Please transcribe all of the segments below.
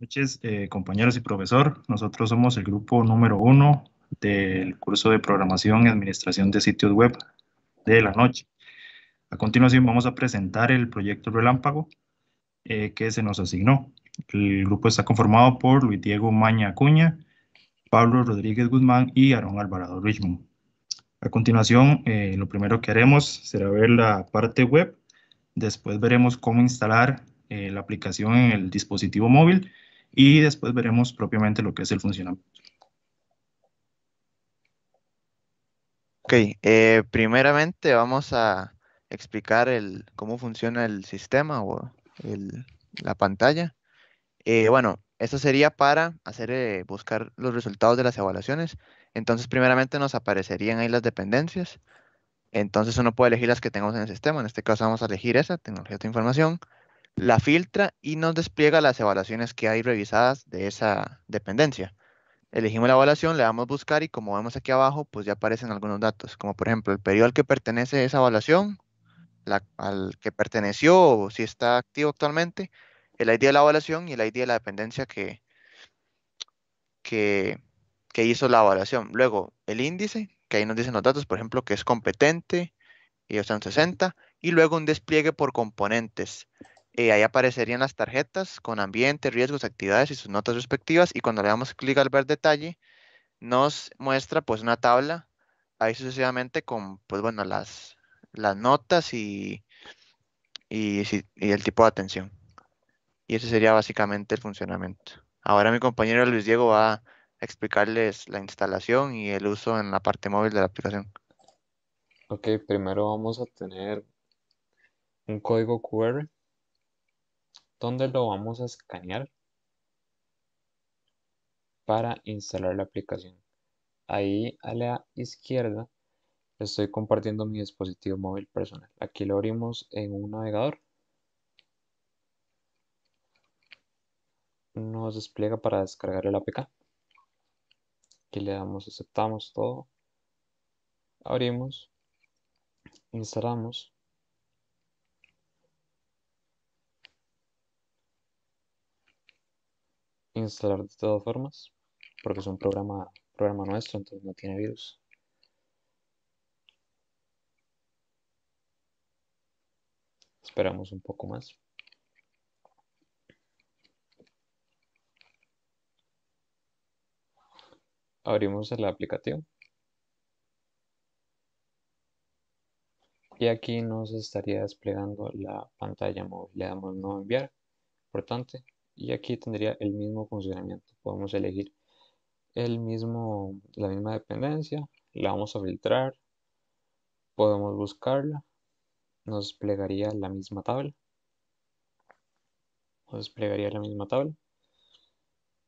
noches, eh, compañeros y profesor. Nosotros somos el grupo número uno del curso de programación y administración de sitios web de la noche. A continuación vamos a presentar el proyecto Relámpago eh, que se nos asignó. El grupo está conformado por Luis Diego Maña Acuña, Pablo Rodríguez Guzmán y Aarón Alvarado Richmond. A continuación, eh, lo primero que haremos será ver la parte web. Después veremos cómo instalar la aplicación en el dispositivo móvil y después veremos propiamente lo que es el funcionamiento. Ok, eh, primeramente vamos a explicar el, cómo funciona el sistema o la pantalla. Eh, bueno, eso sería para hacer eh, buscar los resultados de las evaluaciones. Entonces, primeramente nos aparecerían ahí las dependencias. Entonces uno puede elegir las que tengamos en el sistema. En este caso vamos a elegir esa, tecnología de información la filtra y nos despliega las evaluaciones que hay revisadas de esa dependencia. Elegimos la evaluación, le damos buscar y como vemos aquí abajo, pues ya aparecen algunos datos, como por ejemplo el periodo al que pertenece esa evaluación, al que perteneció o si está activo actualmente, el ID de la evaluación y el ID de la dependencia que, que, hizo la evaluación. Luego el índice, que ahí nos dicen los datos, por ejemplo, que es competente, y son 60, y luego un despliegue por componentes eh, ahí aparecerían las tarjetas con ambiente, riesgos, actividades y sus notas respectivas. Y cuando le damos clic al ver detalle, nos muestra pues una tabla ahí sucesivamente con pues bueno las, las notas y, y el tipo de atención. Y ese sería básicamente el funcionamiento. Ahora mi compañero Luis Diego va a explicarles la instalación y el uso en la parte móvil de la aplicación. Ok, primero vamos a tener un código QR donde lo vamos a escanear? Para instalar la aplicación. Ahí a la izquierda estoy compartiendo mi dispositivo móvil personal. Aquí lo abrimos en un navegador. Nos despliega para descargar el APK. Aquí le damos, aceptamos todo. Abrimos. Instalamos. instalar de todas formas, porque es un programa, programa nuestro, entonces no tiene virus. Esperamos un poco más. Abrimos la aplicación Y aquí nos estaría desplegando la pantalla móvil. Le damos no enviar. Importante, y aquí tendría el mismo funcionamiento. Podemos elegir el mismo, la misma dependencia, la vamos a filtrar, podemos buscarla, nos desplegaría la misma tabla. Nos desplegaría la misma tabla.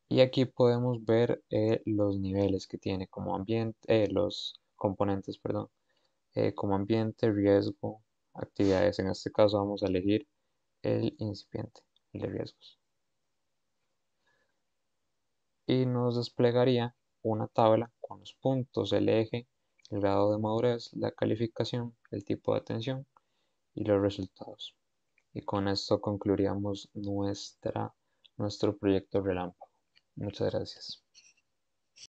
Y aquí podemos ver eh, los niveles que tiene como ambiente, eh, los componentes, perdón, eh, como ambiente, riesgo, actividades. En este caso vamos a elegir el incipiente, el de riesgos y nos desplegaría una tabla con los puntos, el eje, el grado de madurez, la calificación, el tipo de atención y los resultados. Y con esto concluiríamos nuestra, nuestro proyecto Relámpago. Muchas gracias.